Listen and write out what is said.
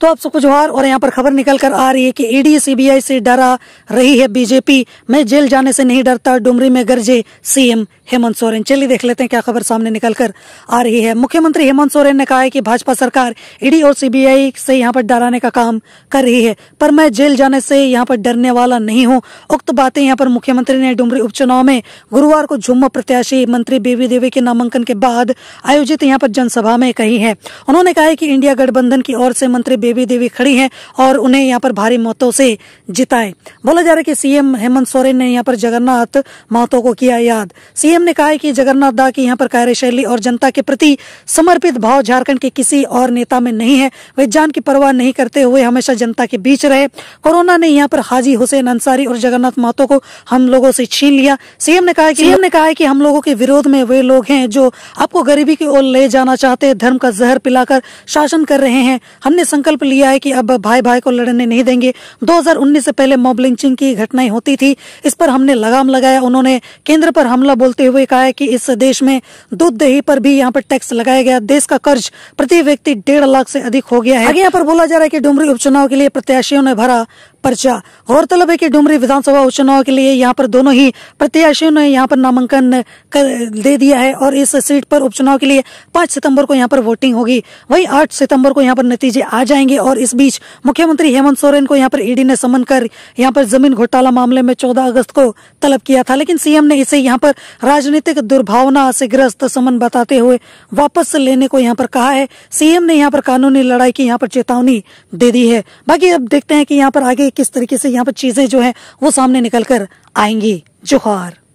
तो आप सबको जोहार और यहाँ पर खबर निकल कर आ रही है कि ईडी e सीबीआई से डरा रही है बीजेपी मैं जेल जाने से नहीं डरता डुमरी में गर्जे सीएम हेमंत सोरेन चलिए देख लेते हैं क्या खबर सामने निकल कर आ रही है मुख्यमंत्री हेमंत सोरेन ने कहा है कि भाजपा सरकार ईडी e और सीबीआई से यहाँ पर डराने का काम कर रही है पर मैं जेल जाने से यहाँ पर डरने वाला नहीं हूँ उक्त बातें यहाँ पर मुख्यमंत्री ने डुमरी उपचुनाव में गुरुवार को झुम्मा प्रत्याशी मंत्री बेबी देवी के नामांकन के बाद आयोजित यहाँ पर जनसभा में कही है उन्होंने कहा है इंडिया गठबंधन की ओर से मंत्री बेबी देवी खड़ी हैं और उन्हें यहाँ पर भारी मौतों से जिताएं बोला जा रहा है कि सीएम हेमंत सोरेन ने यहाँ पर जगन्नाथ मौतों को किया याद सीएम ने कहा है कि जगन्नाथ दा की यहाँ पर कार्यशैली और जनता के प्रति समर्पित भाव झारखंड के किसी और नेता में नहीं है वे जान की परवाह नहीं करते हुए हमेशा जनता के बीच रहे कोरोना ने यहाँ पर हाजी हुसैन अंसारी और जगन्नाथ मौतों को हम लोगों से छीन लिया सीएम ने कहा सीएम ने कहा है हम लोगों के विरोध में वे लोग हैं जो आपको गरीबी की ओर ले जाना चाहते धर्म का जहर पिलाकर शासन कर रहे हैं हमने संकल्प संकल्प लिया है कि अब भाई भाई को लड़ने नहीं देंगे 2019 से पहले मॉब लिंचिंग की घटनाएं होती थी इस पर हमने लगाम लगाया उन्होंने केंद्र पर हमला बोलते हुए कहा है कि इस देश में दूध दही पर भी यहाँ पर टैक्स लगाया गया देश का कर्ज प्रति व्यक्ति डेढ़ लाख से अधिक हो गया है आगे यहाँ पर बोला जा रहा है की डुमरी उपचुनाव के लिए प्रत्याशियों ने भरा पर्चा गौरतलब है कि डुमरी विधानसभा उपचुनाव के लिए यहाँ पर दोनों ही प्रत्याशियों ने यहाँ पर नामांकन दे दिया है और इस सीट पर उपचुनाव के लिए पांच सितंबर को यहाँ पर वोटिंग होगी वही आठ सितंबर को यहाँ पर नतीजे आ जाएंगे और इस बीच मुख्यमंत्री हेमंत सोरेन को यहाँ पर ईडी ने समन कर यहाँ पर जमीन घोटाला मामले में चौदह अगस्त को तलब किया था लेकिन सीएम ने इसे यहाँ पर राजनीतिक दुर्भावना से ग्रस्त समन बताते हुए वापस लेने को यहाँ पर कहा है सीएम ने यहाँ पर कानूनी लड़ाई की यहाँ पर चेतावनी दे दी है बाकी अब देखते हैं कि यहाँ पर आगे किस तरीके से यहाँ पर चीजें जो है वो सामने निकल कर आएंगी जोहार